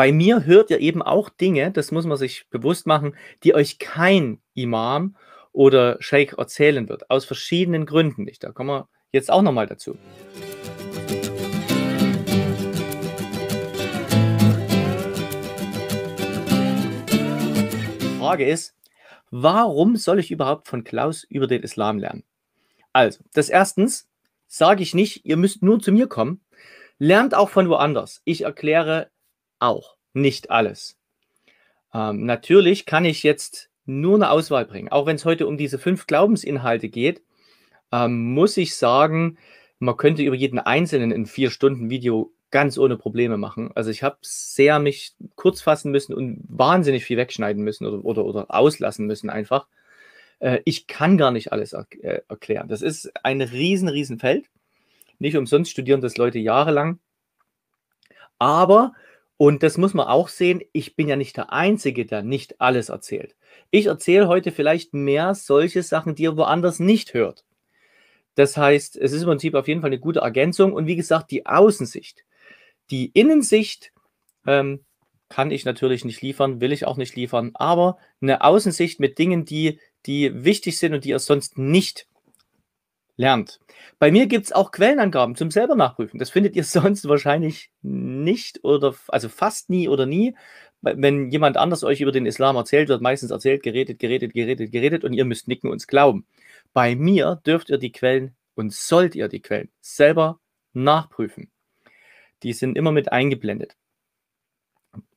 Bei mir hört ihr eben auch Dinge, das muss man sich bewusst machen, die euch kein Imam oder Sheikh erzählen wird, aus verschiedenen Gründen nicht. Da kommen wir jetzt auch nochmal dazu. Die Frage ist, warum soll ich überhaupt von Klaus über den Islam lernen? Also, das erstens sage ich nicht, ihr müsst nur zu mir kommen. Lernt auch von woanders. Ich erkläre auch, nicht alles. Ähm, natürlich kann ich jetzt nur eine Auswahl bringen. Auch wenn es heute um diese fünf Glaubensinhalte geht, ähm, muss ich sagen, man könnte über jeden einzelnen in vier Stunden Video ganz ohne Probleme machen. Also ich habe sehr mich kurz fassen müssen und wahnsinnig viel wegschneiden müssen oder, oder, oder auslassen müssen einfach. Äh, ich kann gar nicht alles er äh, erklären. Das ist ein riesen, riesen Feld. Nicht umsonst studieren das Leute jahrelang. Aber und das muss man auch sehen, ich bin ja nicht der Einzige, der nicht alles erzählt. Ich erzähle heute vielleicht mehr solche Sachen, die ihr woanders nicht hört. Das heißt, es ist im Prinzip auf jeden Fall eine gute Ergänzung. Und wie gesagt, die Außensicht, die Innensicht ähm, kann ich natürlich nicht liefern, will ich auch nicht liefern, aber eine Außensicht mit Dingen, die, die wichtig sind und die ihr sonst nicht lernt. Bei mir gibt es auch Quellenangaben zum selber nachprüfen. Das findet ihr sonst wahrscheinlich nicht oder also fast nie oder nie. Wenn jemand anders euch über den Islam erzählt, wird meistens erzählt, geredet, geredet, geredet, geredet und ihr müsst nicken und glauben. Bei mir dürft ihr die Quellen und sollt ihr die Quellen selber nachprüfen. Die sind immer mit eingeblendet.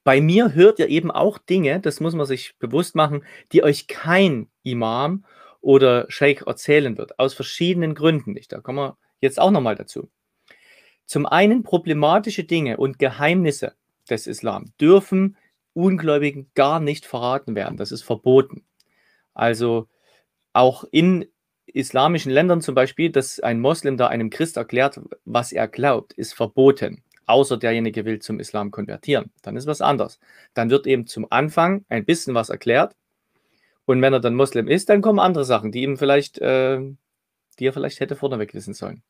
Bei mir hört ihr eben auch Dinge, das muss man sich bewusst machen, die euch kein Imam oder Sheikh erzählen wird, aus verschiedenen Gründen nicht. Da kommen wir jetzt auch nochmal dazu. Zum einen problematische Dinge und Geheimnisse des Islam dürfen Ungläubigen gar nicht verraten werden. Das ist verboten. Also auch in islamischen Ländern zum Beispiel, dass ein Moslem da einem Christ erklärt, was er glaubt, ist verboten. Außer derjenige will zum Islam konvertieren. Dann ist was anders. Dann wird eben zum Anfang ein bisschen was erklärt und wenn er dann Muslim ist, dann kommen andere Sachen, die ihm vielleicht, äh, die er vielleicht hätte vorneweg wissen sollen.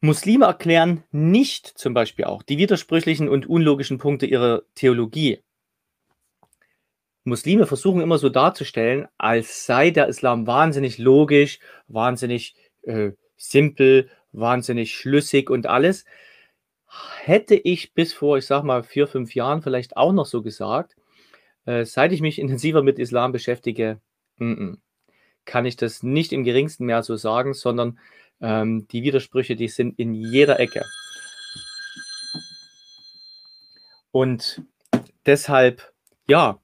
Muslime erklären nicht zum Beispiel auch die widersprüchlichen und unlogischen Punkte ihrer Theologie. Muslime versuchen immer so darzustellen, als sei der Islam wahnsinnig logisch, wahnsinnig äh, simpel, wahnsinnig schlüssig und alles. Hätte ich bis vor, ich sag mal, vier, fünf Jahren vielleicht auch noch so gesagt, äh, seit ich mich intensiver mit Islam beschäftige, m mm, -m, mm, kann ich das nicht im geringsten mehr so sagen, sondern ähm, die Widersprüche, die sind in jeder Ecke. Und deshalb, ja,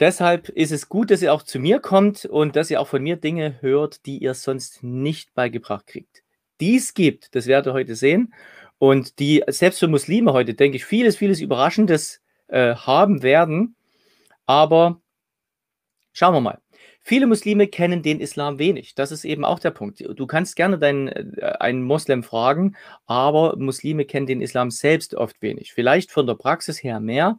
deshalb ist es gut, dass ihr auch zu mir kommt und dass ihr auch von mir Dinge hört, die ihr sonst nicht beigebracht kriegt. Dies gibt, das werdet ihr heute sehen, und die selbst für Muslime heute, denke ich, vieles, vieles Überraschendes äh, haben werden. Aber schauen wir mal. Viele Muslime kennen den Islam wenig. Das ist eben auch der Punkt. Du kannst gerne deinen, äh, einen Moslem fragen, aber Muslime kennen den Islam selbst oft wenig. Vielleicht von der Praxis her mehr,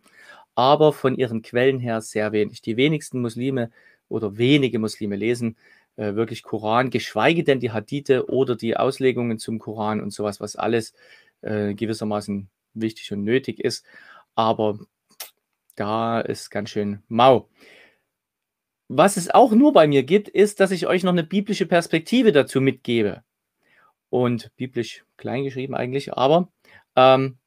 aber von ihren Quellen her sehr wenig. Die wenigsten Muslime oder wenige Muslime lesen äh, wirklich Koran, geschweige denn die Hadithe oder die Auslegungen zum Koran und sowas, was alles äh, gewissermaßen wichtig und nötig ist. Aber da ist ganz schön mau. Was es auch nur bei mir gibt, ist, dass ich euch noch eine biblische Perspektive dazu mitgebe. Und biblisch kleingeschrieben eigentlich, aber ähm,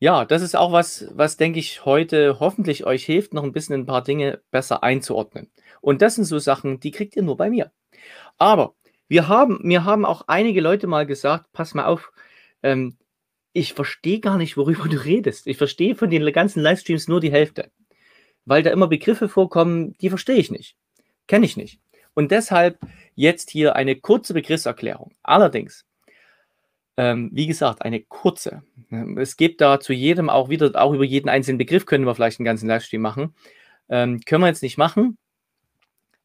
ja, das ist auch was, was denke ich heute hoffentlich euch hilft, noch ein bisschen ein paar Dinge besser einzuordnen. Und das sind so Sachen, die kriegt ihr nur bei mir. Aber wir haben, mir haben auch einige Leute mal gesagt, pass mal auf, ähm, ich verstehe gar nicht, worüber du redest. Ich verstehe von den ganzen Livestreams nur die Hälfte, weil da immer Begriffe vorkommen, die verstehe ich nicht, kenne ich nicht. Und deshalb jetzt hier eine kurze Begriffserklärung. Allerdings, ähm, wie gesagt, eine kurze. Ähm, es gibt da zu jedem auch wieder, auch über jeden einzelnen Begriff können wir vielleicht einen ganzen Livestream machen. Ähm, können wir jetzt nicht machen.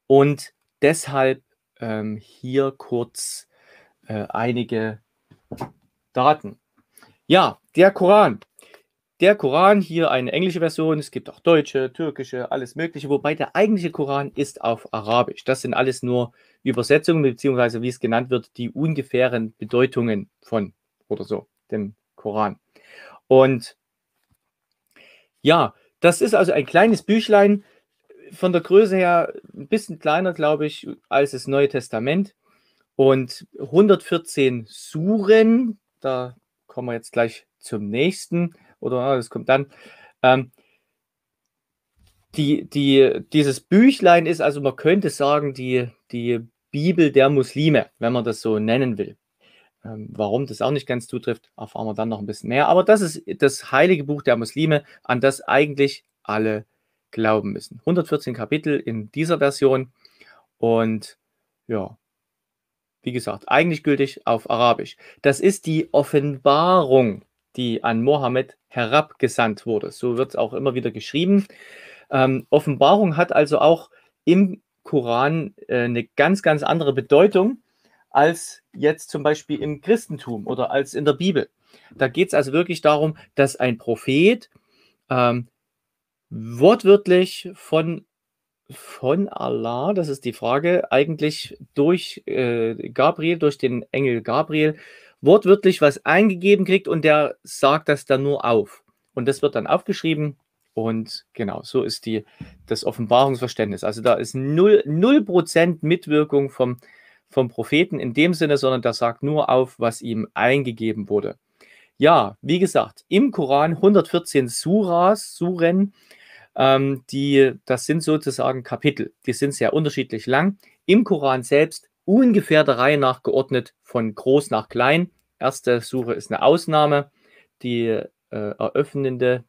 Und deshalb ähm, hier kurz äh, einige Daten. Ja, der Koran. Der Koran, hier eine englische Version, es gibt auch deutsche, türkische, alles Mögliche, wobei der eigentliche Koran ist auf Arabisch. Das sind alles nur Übersetzungen, beziehungsweise wie es genannt wird, die ungefähren Bedeutungen von oder so, dem Koran. Und ja, das ist also ein kleines Büchlein, von der Größe her ein bisschen kleiner, glaube ich, als das Neue Testament. Und 114 Suren, da kommen wir jetzt gleich zum nächsten oder das kommt dann. Ähm, die, die, dieses Büchlein ist also, man könnte sagen, die, die Bibel der Muslime, wenn man das so nennen will. Ähm, warum das auch nicht ganz zutrifft, erfahren wir dann noch ein bisschen mehr. Aber das ist das heilige Buch der Muslime, an das eigentlich alle glauben müssen. 114 Kapitel in dieser Version und ja, wie gesagt, eigentlich gültig auf Arabisch. Das ist die Offenbarung, die an Mohammed herabgesandt wurde. So wird es auch immer wieder geschrieben. Ähm, Offenbarung hat also auch im Koran äh, eine ganz, ganz andere Bedeutung als jetzt zum Beispiel im Christentum oder als in der Bibel. Da geht es also wirklich darum, dass ein Prophet ähm, wortwörtlich von von Allah, das ist die Frage, eigentlich durch äh, Gabriel, durch den Engel Gabriel, wortwörtlich was eingegeben kriegt und der sagt das dann nur auf. Und das wird dann aufgeschrieben und genau, so ist die, das Offenbarungsverständnis. Also da ist 0%, 0 Mitwirkung vom, vom Propheten in dem Sinne, sondern der sagt nur auf, was ihm eingegeben wurde. Ja, wie gesagt, im Koran 114 Suras, Suren, ähm, die, das sind sozusagen Kapitel. Die sind sehr unterschiedlich lang. Im Koran selbst ungefähr der Reihe nach geordnet von groß nach klein. Erste Suche ist eine Ausnahme, die äh, eröffnende,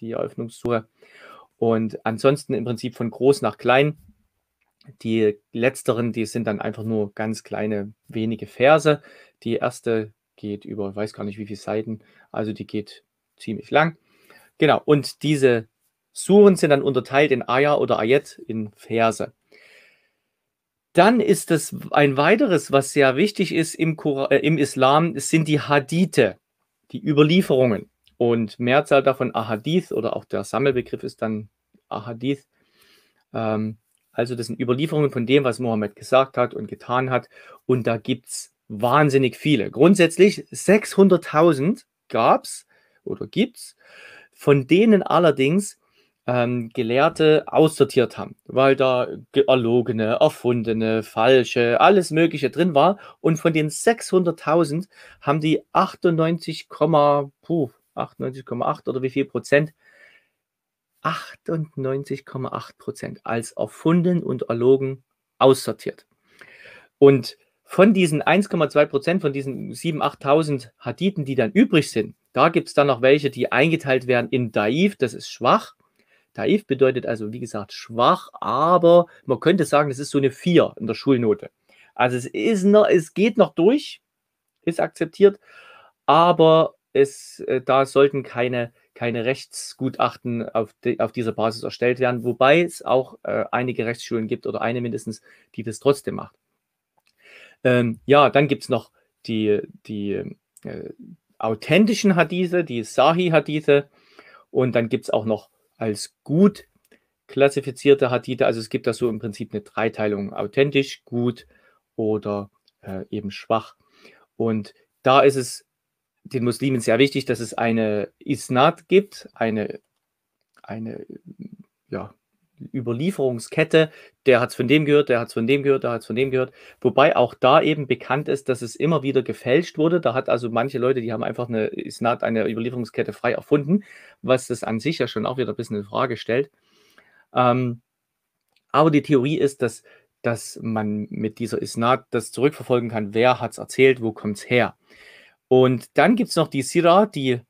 die Eröffnungssure. Und ansonsten im Prinzip von groß nach klein. Die letzteren, die sind dann einfach nur ganz kleine, wenige Verse. Die erste geht über, weiß gar nicht wie viele Seiten, also die geht ziemlich lang. Genau, und diese Suren sind dann unterteilt in Ayah oder Ayet, in Verse. Dann ist es ein weiteres, was sehr wichtig ist im, Kur äh, im Islam, sind die Hadithe, die Überlieferungen. Und Mehrzahl davon Ahadith oder auch der Sammelbegriff ist dann Ahadith. Ähm, also das sind Überlieferungen von dem, was Mohammed gesagt hat und getan hat. Und da gibt es wahnsinnig viele. Grundsätzlich 600.000 gab es oder gibt es, von denen allerdings ähm, Gelehrte aussortiert haben, weil da erlogene, erfundene, falsche, alles Mögliche drin war. Und von den 600.000 haben die 98,8 98, oder wie viel Prozent 98,8 Prozent als erfunden und erlogen aussortiert. Und von diesen 1,2 Prozent, von diesen 7.000, 8.000 Hadithen, die dann übrig sind, da gibt es dann noch welche, die eingeteilt werden in Daiv, das ist schwach, Taif bedeutet also, wie gesagt, schwach, aber man könnte sagen, es ist so eine 4 in der Schulnote. Also es, ist noch, es geht noch durch, ist akzeptiert, aber es, äh, da sollten keine, keine Rechtsgutachten auf, die, auf dieser Basis erstellt werden, wobei es auch äh, einige Rechtsschulen gibt oder eine mindestens, die das trotzdem macht. Ähm, ja, dann gibt es noch die, die äh, authentischen Hadithe, die Sahih-Hadithe und dann gibt es auch noch als gut klassifizierte Hadithe. Also es gibt da so im Prinzip eine Dreiteilung, authentisch, gut oder äh, eben schwach. Und da ist es den Muslimen sehr wichtig, dass es eine Isnad gibt, eine, eine ja, Überlieferungskette, der hat es von dem gehört, der hat es von dem gehört, der hat es von dem gehört. Wobei auch da eben bekannt ist, dass es immer wieder gefälscht wurde. Da hat also manche Leute, die haben einfach eine, ist eine Überlieferungskette frei erfunden, was das an sich ja schon auch wieder ein bisschen in Frage stellt. Ähm, aber die Theorie ist, dass, dass man mit dieser Isnat das zurückverfolgen kann, wer hat es erzählt, wo kommt es her. Und dann gibt es noch die Sira, die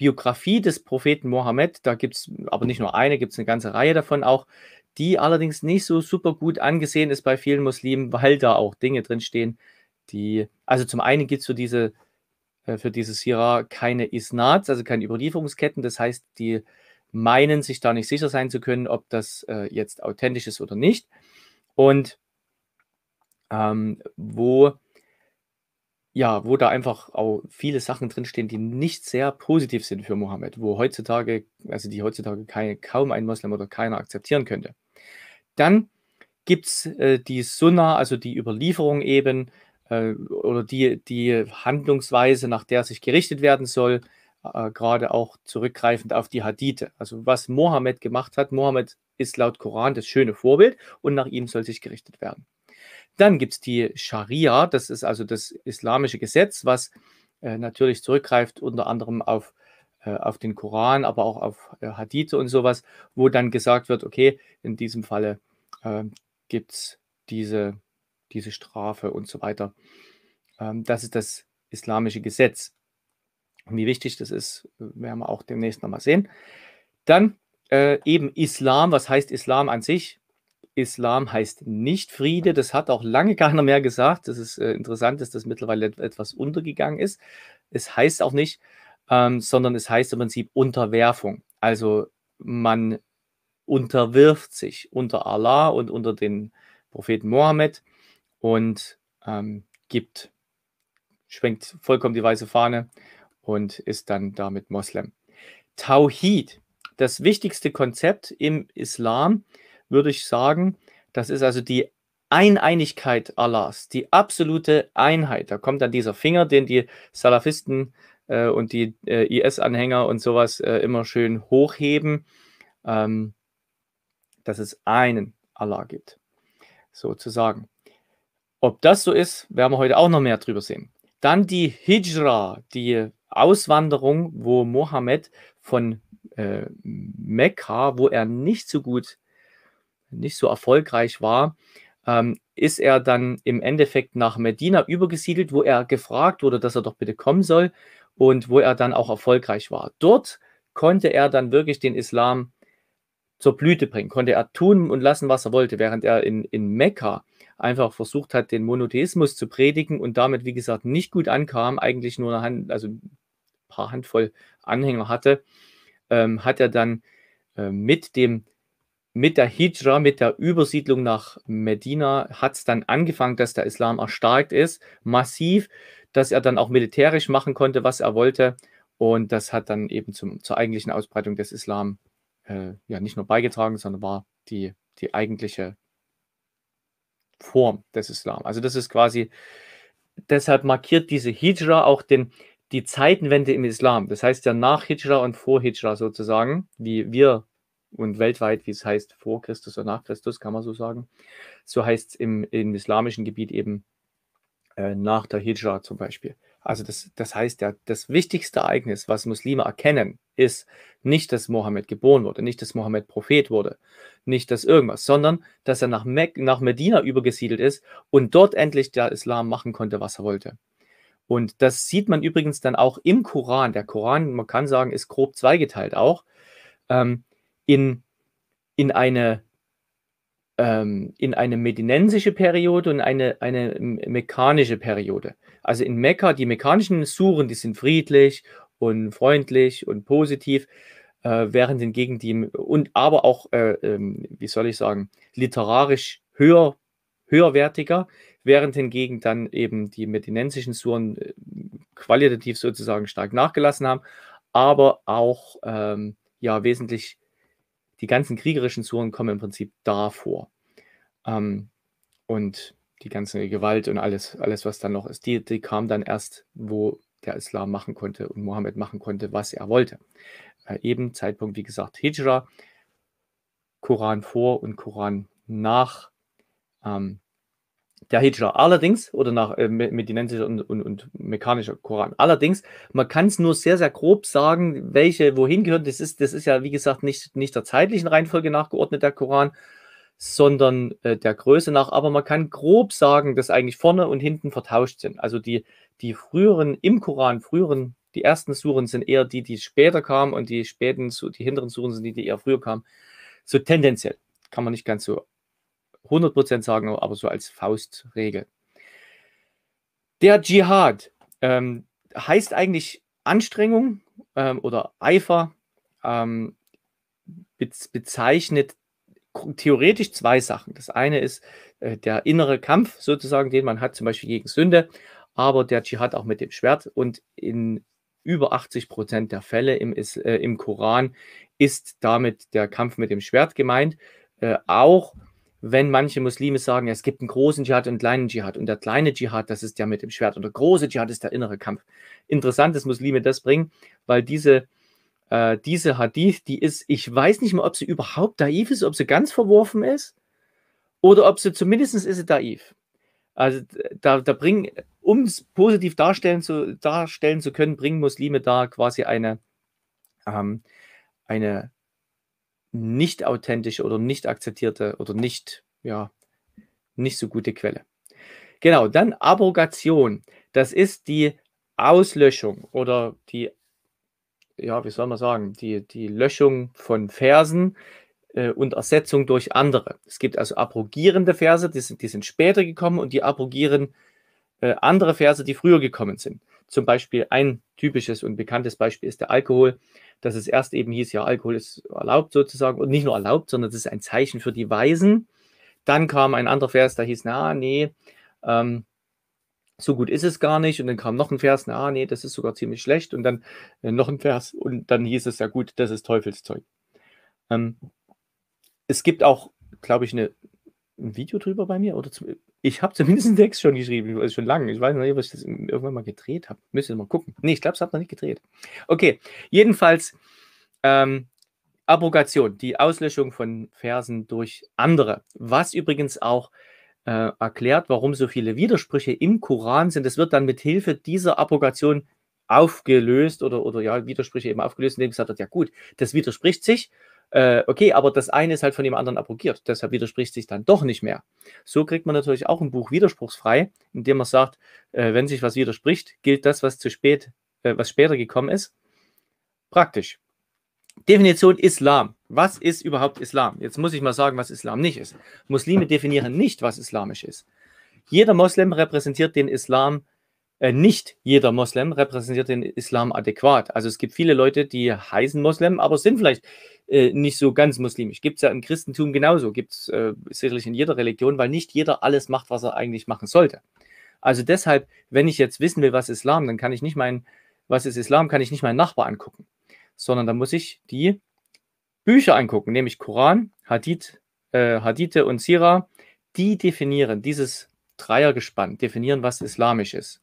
Biografie des Propheten Mohammed, da gibt es aber nicht nur eine, gibt es eine ganze Reihe davon auch, die allerdings nicht so super gut angesehen ist bei vielen Muslimen, weil da auch Dinge drinstehen, die, also zum einen gibt es für diese äh, für dieses Sira keine Isnats, also keine Überlieferungsketten. Das heißt, die meinen sich da nicht sicher sein zu können, ob das äh, jetzt authentisch ist oder nicht. Und ähm, wo ja, wo da einfach auch viele Sachen drinstehen, die nicht sehr positiv sind für Mohammed, wo heutzutage, also die heutzutage keine, kaum ein Moslem oder keiner akzeptieren könnte. Dann gibt es äh, die Sunna, also die Überlieferung eben äh, oder die, die Handlungsweise, nach der sich gerichtet werden soll, äh, gerade auch zurückgreifend auf die Hadithe. Also was Mohammed gemacht hat, Mohammed ist laut Koran das schöne Vorbild und nach ihm soll sich gerichtet werden. Dann gibt es die Scharia, das ist also das islamische Gesetz, was äh, natürlich zurückgreift unter anderem auf, äh, auf den Koran, aber auch auf äh, Hadith und sowas, wo dann gesagt wird, okay, in diesem Falle äh, gibt es diese, diese Strafe und so weiter. Ähm, das ist das islamische Gesetz. Und wie wichtig das ist, werden wir auch demnächst nochmal sehen. Dann eben Islam, was heißt Islam an sich? Islam heißt nicht Friede. Das hat auch lange keiner mehr gesagt. Das ist äh, interessant, dass das mittlerweile etwas untergegangen ist. Es heißt auch nicht, ähm, sondern es heißt im Prinzip Unterwerfung. Also man unterwirft sich unter Allah und unter den Propheten Mohammed und ähm, gibt, schwenkt vollkommen die weiße Fahne und ist dann damit Moslem. Tauhid, das wichtigste Konzept im Islam, äh, würde ich sagen, das ist also die Eineinigkeit Allahs, die absolute Einheit. Da kommt dann dieser Finger, den die Salafisten äh, und die äh, IS-Anhänger und sowas äh, immer schön hochheben, ähm, dass es einen Allah gibt, sozusagen. Ob das so ist, werden wir heute auch noch mehr drüber sehen. Dann die Hijra, die Auswanderung, wo Mohammed von äh, Mekka, wo er nicht so gut nicht so erfolgreich war, ähm, ist er dann im Endeffekt nach Medina übergesiedelt, wo er gefragt wurde, dass er doch bitte kommen soll und wo er dann auch erfolgreich war. Dort konnte er dann wirklich den Islam zur Blüte bringen, konnte er tun und lassen, was er wollte, während er in, in Mekka einfach versucht hat, den Monotheismus zu predigen und damit, wie gesagt, nicht gut ankam, eigentlich nur eine Hand, also ein paar Handvoll Anhänger hatte, ähm, hat er dann äh, mit dem mit der Hijra, mit der Übersiedlung nach Medina hat es dann angefangen, dass der Islam erstarkt ist, massiv, dass er dann auch militärisch machen konnte, was er wollte. Und das hat dann eben zum, zur eigentlichen Ausbreitung des Islam äh, ja nicht nur beigetragen, sondern war die, die eigentliche Form des Islam. Also das ist quasi, deshalb markiert diese Hijra auch den, die Zeitenwende im Islam. Das heißt ja nach Hijra und vor Hijra sozusagen, wie wir und weltweit, wie es heißt, vor Christus oder nach Christus, kann man so sagen. So heißt es im, im islamischen Gebiet eben äh, nach der Hijra zum Beispiel. Also das, das heißt, der, das wichtigste Ereignis, was Muslime erkennen, ist nicht, dass Mohammed geboren wurde, nicht, dass Mohammed Prophet wurde, nicht, dass irgendwas, sondern, dass er nach, Mek nach Medina übergesiedelt ist und dort endlich der Islam machen konnte, was er wollte. Und das sieht man übrigens dann auch im Koran. Der Koran, man kann sagen, ist grob zweigeteilt auch. Ähm, in, in eine ähm, in eine medinensische Periode und eine, eine mekanische Periode. Also in Mekka, die mekanischen Suren, die sind friedlich und freundlich und positiv, äh, während hingegen die, und aber auch, äh, ähm, wie soll ich sagen, literarisch höher, höherwertiger, während hingegen dann eben die medinensischen Suren äh, qualitativ sozusagen stark nachgelassen haben, aber auch ähm, ja wesentlich die ganzen kriegerischen Suren kommen im Prinzip davor. Ähm, und die ganze Gewalt und alles, alles, was dann noch ist, die, die kam dann erst, wo der Islam machen konnte und Mohammed machen konnte, was er wollte. Äh, eben Zeitpunkt, wie gesagt, Hijra, Koran vor und Koran nach. Ähm, der Hijra. Allerdings, oder nach äh, medinensischer und, und, und, mechanischer Koran. Allerdings, man kann es nur sehr, sehr grob sagen, welche wohin gehören. Das ist, das ist ja, wie gesagt, nicht, nicht der zeitlichen Reihenfolge nachgeordnet, der Koran, sondern äh, der Größe nach. Aber man kann grob sagen, dass eigentlich vorne und hinten vertauscht sind. Also die, die früheren, im Koran früheren, die ersten Suren sind eher die, die später kamen und die späten, die hinteren Suren sind die, die eher früher kamen. So tendenziell kann man nicht ganz so 100% sagen, aber so als Faustregel. Der Dschihad ähm, heißt eigentlich Anstrengung ähm, oder Eifer, ähm, be bezeichnet theoretisch zwei Sachen. Das eine ist äh, der innere Kampf sozusagen, den man hat, zum Beispiel gegen Sünde, aber der Dschihad auch mit dem Schwert und in über 80 der Fälle im, ist, äh, im Koran ist damit der Kampf mit dem Schwert gemeint. Äh, auch wenn manche Muslime sagen, es gibt einen großen Dschihad und einen kleinen Dschihad und der kleine Dschihad, das ist der mit dem Schwert und der große Dschihad ist der innere Kampf. Interessant, dass Muslime das bringen, weil diese, äh, diese Hadith, die ist, ich weiß nicht mal, ob sie überhaupt naiv ist, ob sie ganz verworfen ist oder ob sie zumindest ist sie naiv. Also da, da bringen, um es positiv darstellen zu, darstellen zu können, bringen Muslime da quasi eine, ähm, eine nicht authentische oder nicht akzeptierte oder nicht, ja, nicht so gute Quelle. Genau, dann Abrogation. Das ist die Auslöschung oder die, ja, wie soll man sagen, die, die Löschung von Versen äh, und Ersetzung durch andere. Es gibt also abrogierende Verse, die sind, die sind später gekommen und die abrogieren äh, andere Verse, die früher gekommen sind. Zum Beispiel ein typisches und bekanntes Beispiel ist der Alkohol, dass es erst eben hieß, ja, Alkohol ist erlaubt sozusagen und nicht nur erlaubt, sondern es ist ein Zeichen für die Weisen. Dann kam ein anderer Vers, da hieß, na, nee, ähm, so gut ist es gar nicht. Und dann kam noch ein Vers, na, nee, das ist sogar ziemlich schlecht. Und dann äh, noch ein Vers und dann hieß es, ja gut, das ist Teufelszeug. Ähm, es gibt auch, glaube ich, eine, ein Video drüber bei mir oder zum, ich habe zumindest einen Text schon geschrieben, also schon lange. Ich weiß noch nicht, ob ich das irgendwann mal gedreht habe. Müsste mal gucken. Nee, ich glaube, es hat noch nicht gedreht. Okay, jedenfalls ähm, Abrogation, die Auslöschung von Versen durch andere. Was übrigens auch äh, erklärt, warum so viele Widersprüche im Koran sind. Es wird dann mit Hilfe dieser Abrogation aufgelöst oder, oder ja, Widersprüche eben aufgelöst, indem gesagt wird, ja gut, das widerspricht sich äh, okay, aber das eine ist halt von dem anderen abrogiert, deshalb widerspricht sich dann doch nicht mehr. So kriegt man natürlich auch ein Buch widerspruchsfrei, indem man sagt, äh, wenn sich was widerspricht, gilt das, was zu spät, äh, was später gekommen ist. Praktisch. Definition Islam. Was ist überhaupt Islam? Jetzt muss ich mal sagen, was Islam nicht ist. Muslime definieren nicht, was islamisch ist. Jeder Moslem repräsentiert den Islam äh, nicht jeder Moslem repräsentiert den Islam adäquat. Also es gibt viele Leute, die heißen Moslem, aber sind vielleicht äh, nicht so ganz muslimisch. Gibt es ja im Christentum genauso, gibt es äh, sicherlich in jeder Religion, weil nicht jeder alles macht, was er eigentlich machen sollte. Also deshalb, wenn ich jetzt wissen will, was Islam, dann kann ich nicht meinen, was ist Islam, kann ich nicht meinen Nachbar angucken, sondern da muss ich die Bücher angucken, nämlich Koran, Hadith, äh, Hadithe und Sira, die definieren, dieses Dreiergespann definieren, was islamisch ist.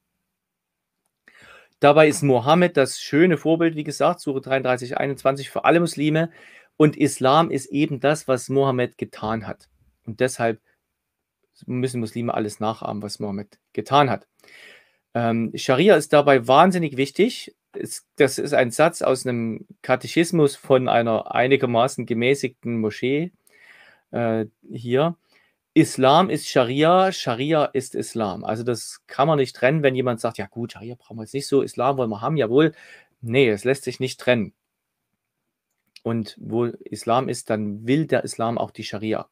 Dabei ist Mohammed das schöne Vorbild, wie gesagt, Sure 33, 21 für alle Muslime. Und Islam ist eben das, was Mohammed getan hat. Und deshalb müssen Muslime alles nachahmen, was Mohammed getan hat. Ähm, Scharia ist dabei wahnsinnig wichtig. Es, das ist ein Satz aus einem Katechismus von einer einigermaßen gemäßigten Moschee äh, hier. Islam ist Scharia, Scharia ist Islam. Also das kann man nicht trennen, wenn jemand sagt, ja gut, Scharia brauchen wir jetzt nicht so, Islam wollen wir haben, jawohl. Nee, es lässt sich nicht trennen. Und wo Islam ist, dann will der Islam auch die Scharia.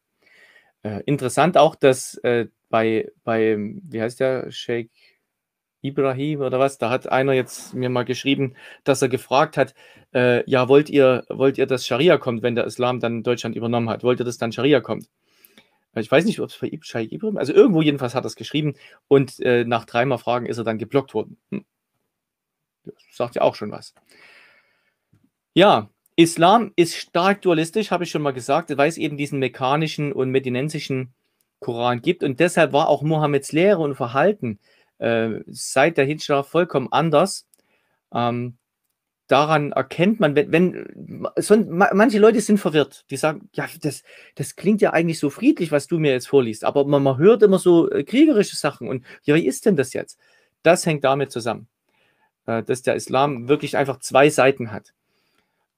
Äh, interessant auch, dass äh, bei, bei, wie heißt der, Sheikh Ibrahim oder was, da hat einer jetzt mir mal geschrieben, dass er gefragt hat, äh, ja, wollt ihr, wollt ihr, dass Scharia kommt, wenn der Islam dann Deutschland übernommen hat? Wollt ihr, dass dann Scharia kommt? ich weiß nicht, ob es bei Shai Ibrahim, also irgendwo jedenfalls hat er es geschrieben und äh, nach dreimal Fragen ist er dann geblockt worden. Hm. Das sagt ja auch schon was. Ja, Islam ist stark dualistisch, habe ich schon mal gesagt, weil es eben diesen mekanischen und medinensischen Koran gibt und deshalb war auch Mohammeds Lehre und Verhalten äh, seit der Hijra vollkommen anders. Ähm, daran erkennt man, wenn, wenn so, manche Leute sind verwirrt, die sagen, ja, das, das klingt ja eigentlich so friedlich, was du mir jetzt vorliest, aber man, man hört immer so äh, kriegerische Sachen und ja, wie ist denn das jetzt? Das hängt damit zusammen, äh, dass der Islam wirklich einfach zwei Seiten hat.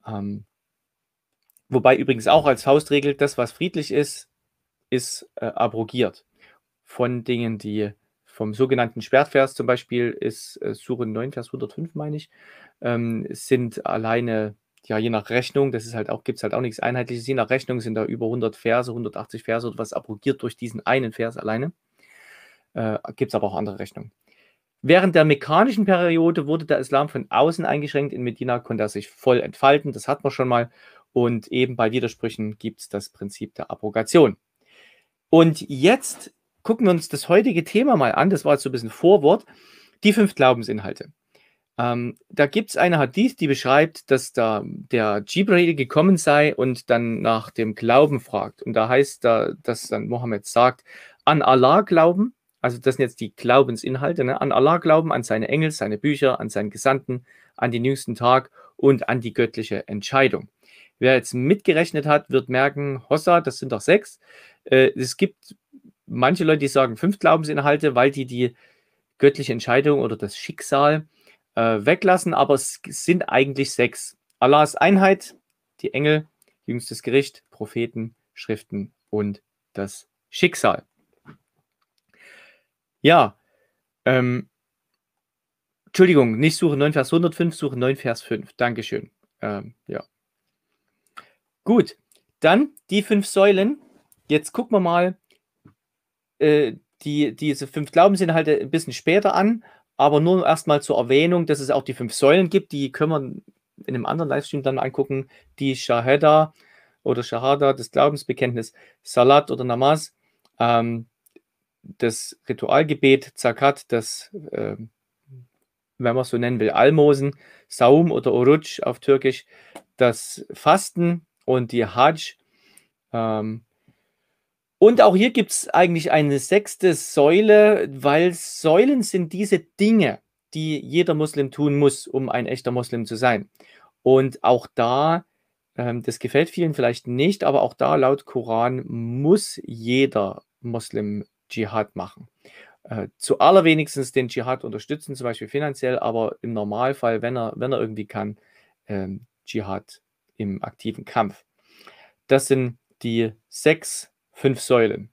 Ähm, wobei übrigens auch als Faustregel, das, was friedlich ist, ist äh, abrogiert von Dingen, die vom sogenannten Schwertvers zum Beispiel ist äh, Sure 9, Vers 105, meine ich, ähm, sind alleine, ja, je nach Rechnung, das ist halt auch, gibt es halt auch nichts Einheitliches, je nach Rechnung sind da über 100 Verse, 180 Verse oder was abrogiert durch diesen einen Vers alleine. Äh, gibt es aber auch andere Rechnungen. Während der mekanischen Periode wurde der Islam von außen eingeschränkt. In Medina konnte er sich voll entfalten, das hat man schon mal. Und eben bei Widersprüchen gibt es das Prinzip der Abrogation. Und jetzt gucken wir uns das heutige Thema mal an. Das war jetzt so ein bisschen Vorwort. Die fünf Glaubensinhalte. Ähm, da gibt es eine Hadith, die beschreibt, dass da der Jibril gekommen sei und dann nach dem Glauben fragt. Und da heißt da, dass dann Mohammed sagt, an Allah glauben, also das sind jetzt die Glaubensinhalte, ne? an Allah glauben, an seine Engel, seine Bücher, an seinen Gesandten, an den jüngsten Tag und an die göttliche Entscheidung. Wer jetzt mitgerechnet hat, wird merken, Hossa, das sind doch sechs. Äh, es gibt manche Leute, die sagen fünf Glaubensinhalte, weil die die göttliche Entscheidung oder das Schicksal äh, weglassen, aber es sind eigentlich sechs. Allah ist Einheit, die Engel, jüngstes Gericht, Propheten, Schriften und das Schicksal. Ja, ähm, Entschuldigung, nicht Suche 9 Vers 105, Suche 9 Vers 5. Dankeschön. Ähm, ja. Gut, dann die fünf Säulen. Jetzt gucken wir mal, äh, die, diese fünf Glaubensinhalte ein bisschen später an, aber nur erstmal zur Erwähnung, dass es auch die fünf Säulen gibt, die können wir in einem anderen Livestream dann angucken, die Shahada oder Shahada, das Glaubensbekenntnis, Salat oder Namaz, ähm, das Ritualgebet, Zakat, das, äh, wenn man es so nennen will, Almosen, Saum oder Oruç auf Türkisch, das Fasten und die Hajj, ähm, und auch hier gibt es eigentlich eine sechste Säule, weil Säulen sind diese Dinge, die jeder Muslim tun muss, um ein echter Muslim zu sein. Und auch da, ähm, das gefällt vielen vielleicht nicht, aber auch da laut Koran muss jeder Muslim Dschihad machen. Äh, zu allerwenigstens den Dschihad unterstützen, zum Beispiel finanziell, aber im Normalfall, wenn er, wenn er irgendwie kann, ähm, Dschihad im aktiven Kampf. Das sind die sechs fünf Säulen.